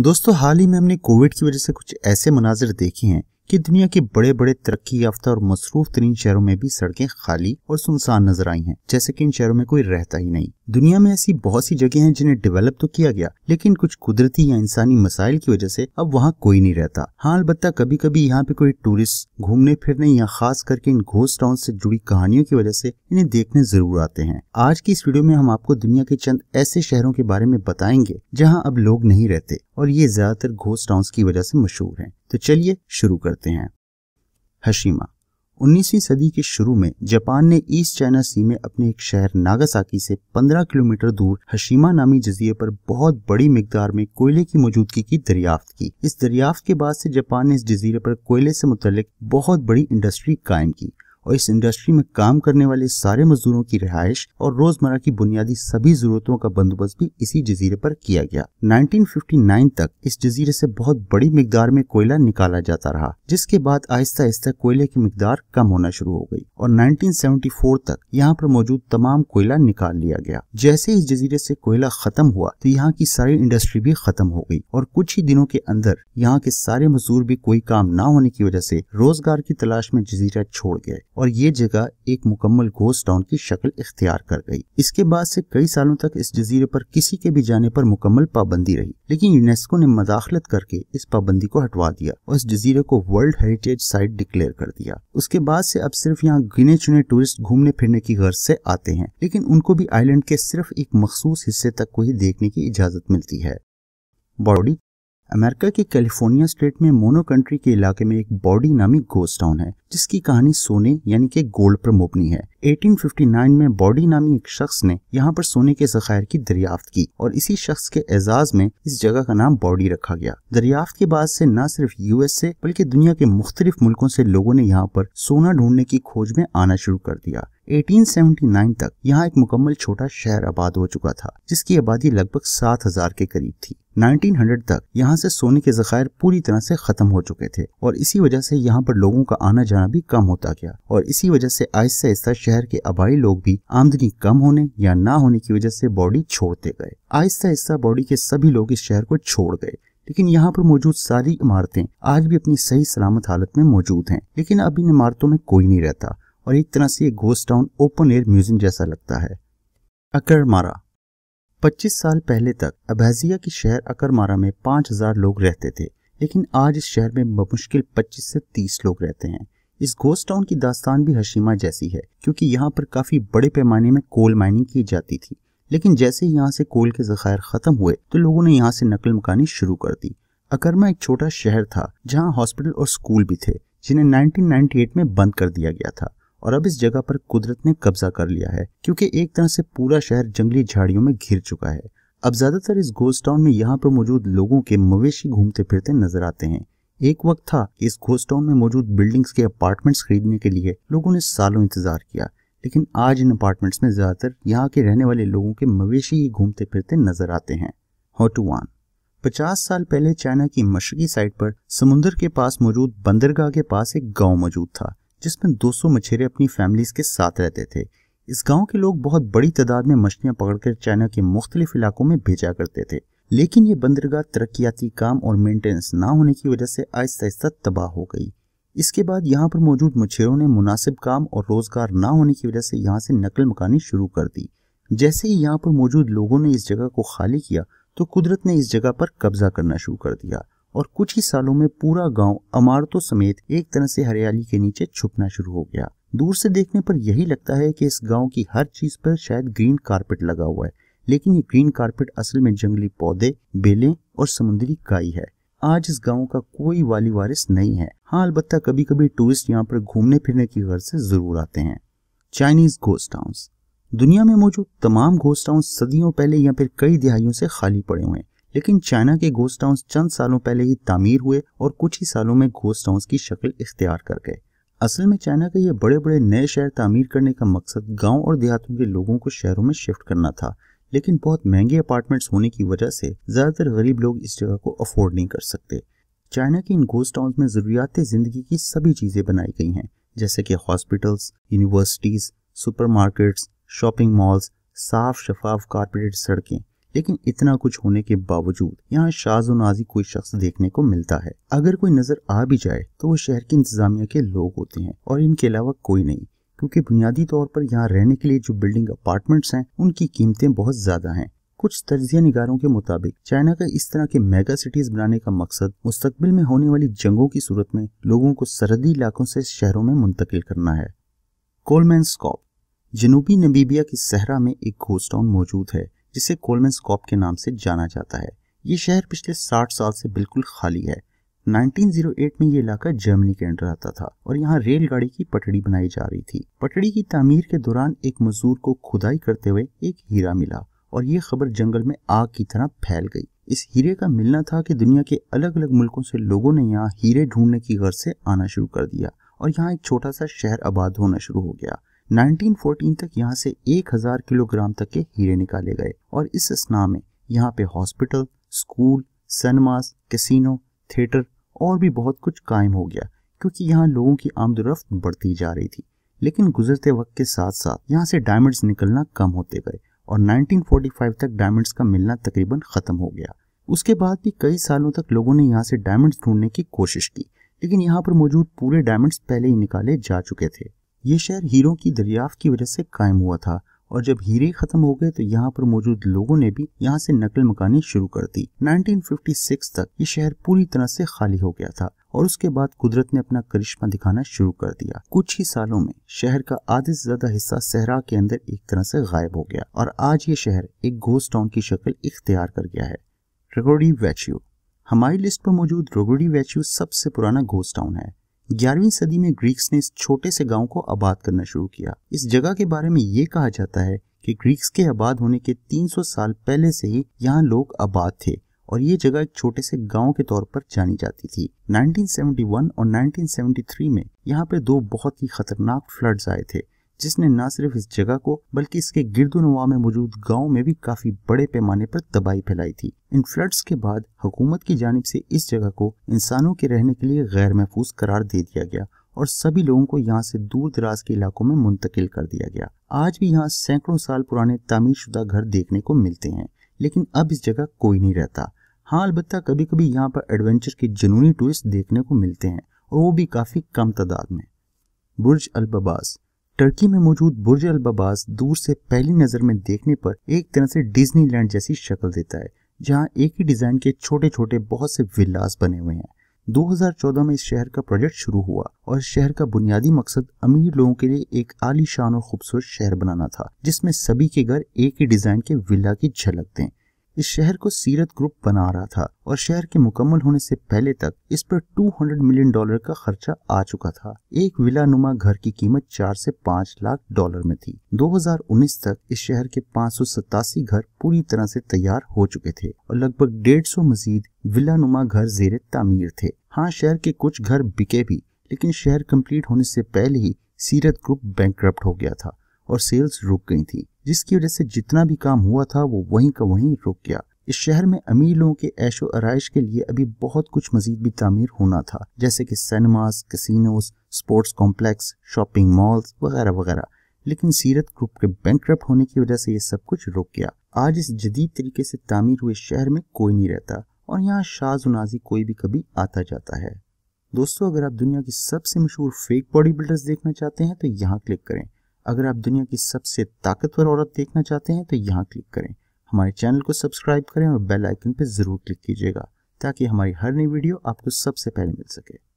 दोस्तों हाल ही में हमने कोविड की वजह से कुछ ऐसे मनाजिर देखे हैं कि दुनिया के बड़े बड़े तरक्की याफ्ता और मसरूफ तरीन शहरों में भी सड़कें खाली और सुनसान नजर आई हैं जैसे कि इन शहरों में कोई रहता ही नहीं दुनिया में ऐसी बहुत सी जगह हैं जिन्हें डेवलप तो किया गया लेकिन कुछ कुदरती या इंसानी मसाइल की वजह से अब वहाँ कोई नहीं रहता हाँ अलबत्ता कभी कभी यहाँ पे कोई टूरिस्ट घूमने फिरने या खास करके इन घोस्ट टाउन से जुड़ी कहानियों की वजह से इन्हें देखने जरूर आते हैं आज की इस वीडियो में हम आपको दुनिया के चंद ऐसे शहरों के बारे में बताएंगे जहाँ अब लोग नहीं रहते और ये ज्यादातर घोस्ट टाउन की वजह से मशहूर है तो चलिए शुरू करते हैं हशीमा 19वीं सदी के शुरू में जापान ने ईस्ट चाइना सी में अपने एक शहर नागासाकी से 15 किलोमीटर दूर हशीमा नामी जजीरे पर बहुत बड़ी मकदार में कोयले की मौजूदगी की दरियाफ्त की इस दरियाफ्त के बाद से जापान ने इस जजीरे पर कोयले से मुतलिक बहुत बड़ी इंडस्ट्री कायम की और इस इंडस्ट्री में काम करने वाले सारे मजदूरों की रिहाइश और रोजमर्रा की बुनियादी सभी जरूरतों का बंदोबस्त भी इसी जजीरे पर किया गया 1959 तक इस जजीरे से बहुत बड़ी मिकदार में कोयला निकाला जाता रहा जिसके बाद आहिस्ता आहिस्ता कोयले की मकदार कम होना शुरू हो गई और 1974 तक यहाँ पर मौजूद तमाम कोयला निकाल लिया गया जैसे इस जजीरे से कोयला खत्म हुआ तो यहाँ की सारी इंडस्ट्री भी खत्म हो गई और कुछ ही दिनों के अंदर यहाँ के सारे मजदूर भी कोई काम न होने की वजह से रोजगार की तलाश में जजीरा छोड़ गए और ये जगह एक मुकम्मल गोस्ट टाउन की शक्ल इख्तियार कर गई इसके बाद से कई सालों तक इस जजीरे पर किसी के भी जाने पर मुकम्मल पाबंदी रही लेकिन यूनेस्को ने मदाखलत करके इस पाबंदी को हटवा दिया और इस जजीरे को वर्ल्ड हेरिटेज साइट डिक्लेयर कर दिया उसके बाद से अब सिर्फ यहाँ गिने चुने टूरिस्ट घूमने फिरने की गर्ज से आते हैं लेकिन उनको भी आईलैंड के सिर्फ एक मखसूस हिस्से तक को ही देखने की इजाजत मिलती है बॉडी अमेरिका के कैलिफोर्निया स्टेट में मोनो कंट्री के इलाके में एक बॉडी नामी गोस्ट टाउन है जिसकी कहानी सोने यानी कि गोल्ड पर मुबनी है 1859 में बॉडी नामी एक शख्स ने यहाँ पर सोने के जखायर की दरियाफ्त की और इसी शख्स के एजाज में इस जगह का नाम बॉडी रखा गया दरियाफ्त के बाद से न सिर्फ यूएस से बल्कि दुनिया के मुख्तलिफ मुल्कों से लोगों ने यहाँ पर सोना ढूंढने की खोज में आना शुरू कर दिया 1879 तक यहाँ एक मुकम्मल छोटा शहर आबाद हो चुका था जिसकी आबादी लगभग 7000 के करीब थी 1900 तक यहाँ से सोने के जखायर पूरी तरह से खत्म हो चुके थे और इसी वजह से यहाँ पर लोगों का आना जाना भी कम होता गया और इसी वजह से आहिस्ता आहिस्ता शहर के आबाई लोग भी आमदनी कम होने या ना होने की वजह से बॉडी छोड़ते गए आहिस्ता आहिस्ता बॉडी के सभी लोग इस शहर को छोड़ गए लेकिन यहाँ पर मौजूद सारी इमारतें आज भी अपनी सही सलामत हालत में मौजूद है लेकिन अब इन इमारतों में कोई नहीं रहता और एक तरह से ये ghost town open air museum जैसा लगता है अकर मारा 25 साल पहले तक अबहजिया के शहर अकरमारा में 5000 लोग रहते थे लेकिन आज इस शहर में मुश्किल 25 से 30 लोग रहते हैं इस गोस्ट टाउन की दास्तान भी हशीमा जैसी है क्योंकि यहाँ पर काफ़ी बड़े पैमाने में कोल माइनिंग की जाती थी लेकिन जैसे ही यहाँ से कोल के जखायर ख़त्म हुए तो लोगों ने यहाँ से नकल मकानी शुरू कर दी अकरमा एक छोटा शहर था जहाँ हॉस्पिटल और स्कूल भी थे जिन्हें 1998 में बंद कर दिया गया था और अब इस जगह पर कुदरत ने कब्जा कर लिया है क्योंकि एक तरह से पूरा शहर जंगली झाड़ियों में घिर चुका है अब ज्यादातर इस घोस्ट टाउन में यहाँ पर मौजूद लोगों के मवेशी घूमते फिरते नजर आते हैं एक वक्त था कि इस घोस्ट टाउन में मौजूद बिल्डिंग्स के अपार्टमेंट्स खरीदने के लिए लोगों ने सालों इंतजार किया लेकिन आज इन अपार्टमेंट्स में ज्यादातर यहाँ के रहने वाले लोगों के मवेशी ही घूमते फिरते नजर आते हैं होटुआन वन पचास साल पहले चाइना की मशरकी साइड पर समुंदर के पास मौजूद बंदरगाह के पास एक गांव मौजूद था जिसमें 200 मछेरे अपनी फैमिलीज़ के साथ रहते थे इस गांव के लोग बहुत बड़ी तादाद में मछलियां पकड़कर चाइना के मुख्तलिफ इलाकों में भेजा करते थे लेकिन ये बंदरगाह तरक्याती काम और मेंटेनेंस ना होने की वजह से आहिस्ता आहिस्ता तबाह हो गई इसके बाद यहाँ पर मौजूद मछेरों ने मुनासिब काम और रोज़गार ना होने की वजह से यहाँ से नकल मकानी शुरू कर दी जैसे ही यहाँ पर मौजूद लोगों ने इस जगह को खाली किया तो कुदरत ने इस जगह पर कब्जा करना शुरू कर दिया और कुछ ही सालों में पूरा गांव अमारतों समेत एक तरह से हरियाली के नीचे छुपना शुरू हो गया दूर से देखने पर यही लगता है कि इस गांव की हर चीज पर शायद ग्रीन कारपेट लगा हुआ है लेकिन ये ग्रीन कारपेट असल में जंगली पौधे बेलें और समुद्री काई है आज इस गांव का कोई वाली वारिस नहीं है हाँ अलबत्ता कभी कभी टूरिस्ट यहाँ पर घूमने फिरने की गर्ज से जरूर आते हैं चाइनीज घोस्ट टाउन दुनिया में मौजूद तमाम घोस्ट टाउन सदियों पहले या फिर कई दिहाइयों से खाली पड़े हुए हैं लेकिन चाइना के घोस्ट टाउन चंद सालों पहले ही तामीर हुए और कुछ ही सालों में घोस्ट टाउन की शक्ल इख्तियार कर गए असल में चाइना के ये बड़े बड़े नए शहर तामीर करने का मकसद गांव और देहातों के लोगों को शहरों में शिफ्ट करना था लेकिन बहुत महंगे अपार्टमेंट्स होने की वजह से ज़्यादातर गरीब लोग इस जगह को अफोर्ड नहीं कर सकते चाइना के इन घोस्ट टाउन में ज़रूरियात ज़िंदगी की सभी चीज़ें बनाई गई हैं जैसे कि hospitals universities supermarkets shopping malls साफ शफाफ कारपोरेट सड़कें लेकिन इतना कुछ होने के बावजूद यहाँ शाजो नाजी कोई शख्स देखने को मिलता है अगर कोई नजर आ भी जाए तो वो शहर की इंतजामिया के लोग होते हैं और इनके अलावा कोई नहीं क्योंकि बुनियादी तौर पर यहाँ रहने के लिए जो बिल्डिंग अपार्टमेंट्स हैं उनकी कीमतें बहुत ज्यादा हैं कुछ तजिया निगारों के मुताबिक चाइना का इस तरह के मेगा सिटीज बनाने का मकसद मुस्तबिल में होने वाली जंगों की सूरत में लोगों को सरहदी इलाकों से शहरों में मुंतकिल करना है कोलमैन स्कॉप जनूबी नबीबिया की सहरा में एक घोस्ट टाउन मौजूद है जिसे कोलमेन स्कॉप के नाम से जाना जाता है ये शहर पिछले 60 साल से बिल्कुल खाली है 1908 में ये इलाका जर्मनी के अंडर आता था और यहाँ रेलगाड़ी की पटड़ी बनाई जा रही थी पटड़ी की तामीर के दौरान एक मजदूर को खुदाई करते हुए एक हीरा मिला और ये खबर जंगल में आग की तरह फैल गई इस हीरे का मिलना था कि दुनिया के अलग अलग मुल्कों से लोगों ने यहाँ हीरे ढूंढने की गर्ज से आना शुरू कर दिया और यहाँ एक छोटा सा शहर आबाद होना शुरू हो गया 1914 तक यहाँ से 1000 किलोग्राम तक के हीरे निकाले गए और इस स्ना में यहाँ पे hospital school cinemas casino theatre और भी बहुत कुछ कायम हो गया क्योंकि यहाँ लोगों की आमदोरफ्त बढ़ती जा रही थी लेकिन गुजरते वक्त के साथ साथ यहाँ से डायमंड्स निकलना कम होते गए और 1945 तक डायमंड्स का मिलना तकरीबन ख़त्म हो गया उसके बाद भी कई सालों तक लोगों ने यहाँ से डायमंड्स ढूंढने की कोशिश की लेकिन यहाँ पर मौजूद पूरे डायमंड्स पहले ही निकाले जा चुके थे ये शहर हीरों की दरियाफ्त की वजह से कायम हुआ था और जब हीरे खत्म हो गए तो यहाँ पर मौजूद लोगों ने भी यहाँ से नकल मकानी शुरू कर दी 1956 तक ये शहर पूरी तरह से खाली हो गया था और उसके बाद कुदरत ने अपना करिश्मा दिखाना शुरू कर दिया कुछ ही सालों में शहर का आधे से ज्यादा हिस्सा सहरा के अंदर एक तरह से गायब हो गया और आज ये शहर एक घोस्ट टाउन की शक्ल इख्तियार कर गया है रेगोडी वैच्यू हमारी लिस्ट पर मौजूद रगोड़ी वैच्यू सबसे पुराना घोस्ट टाउन है ग्यारहवीं सदी में ग्रीक्स ने इस छोटे से गांव को आबाद करना शुरू किया इस जगह के बारे में ये कहा जाता है कि ग्रीक्स के आबाद होने के 300 साल पहले से ही यहाँ लोग आबाद थे और ये जगह एक छोटे से गांव के तौर पर जानी जाती थी 1971 और 1973 में यहाँ पे दो बहुत ही खतरनाक फ्लड्स आए थे जिसने न सिर्फ इस जगह को बल्कि इसके गिरदोनवा में मौजूद गाँव में भी काफी बड़े पैमाने पर तबाही फैलाई थी इन फ्लड्स के बाद हुकूमत की जानब से इस जगह को इंसानों के रहने के लिए गैर महफूज करार दे दिया गया और सभी लोगों को यहाँ से दूर दराज के इलाकों में मुंतकिल कर दिया गया आज भी यहाँ सैकड़ों साल पुराने तमीर शुदा घर देखने को मिलते हैं लेकिन अब इस जगह कोई नहीं रहता हाँ अलबत् कभी कभी यहाँ पर एडवेंचर के जुनूनी टूरिस्ट देखने को मिलते हैं और वो भी काफ़ी कम तादाद में बुर्ज अलबास टर्की में मौजूद बुर्ज अलबाबास दूर से पहली नज़र में देखने पर एक तरह से डिज्नीलैंड जैसी शक्ल देता है जहां एक ही डिज़ाइन के छोटे छोटे बहुत से विलास बने हुए हैं 2014 में इस शहर का प्रोजेक्ट शुरू हुआ और शहर का बुनियादी मकसद अमीर लोगों के लिए एक आलीशान और खूबसूरत शहर बनाना था जिसमें सभी के घर एक ही डिज़ाइन के विला की झलक दें इस शहर को सीरत ग्रुप बना रहा था और शहर के मुकम्मल होने से पहले तक इस पर 200 मिलियन डॉलर का खर्चा आ चुका था एक विला नुमा घर की कीमत चार से पाँच लाख डॉलर में थी 2019 तक इस शहर के पाँच घर पूरी तरह से तैयार हो चुके थे और लगभग डेढ़ सौ मजीद विला नुमा घर जेर तमीर थे हाँ शहर के कुछ घर बिके भी लेकिन शहर कम्प्लीट होने से पहले ही सीरत ग्रुप बैंक हो गया था और सेल्स रुक गई थी जिसकी वजह से जितना भी काम हुआ था वो वहीं का वहीं रुक गया इस शहर में अमीर लोगों के ऐशो आरइश के लिए अभी बहुत कुछ मजीद भी तामीर होना था जैसे कि cinemas casinos sports complex shopping malls वगैरह वगैरह लेकिन सीरत ग्रुप के बैंक होने की वजह से ये सब कुछ रुक गया आज इस जदीद तरीके से तामीर हुए शहर में कोई नहीं रहता और यहाँ शाज नाजी कोई भी कभी आता जाता है दोस्तों अगर आप दुनिया की सबसे मशहूर फेक बॉडी बिल्डर्स देखना चाहते हैं तो यहाँ क्लिक करें अगर आप दुनिया की सबसे ताकतवर औरत देखना चाहते हैं तो यहाँ क्लिक करें हमारे चैनल को सब्सक्राइब करें और बेल आइकन पर ज़रूर क्लिक कीजिएगा ताकि हमारी हर नई वीडियो आपको सबसे पहले मिल सके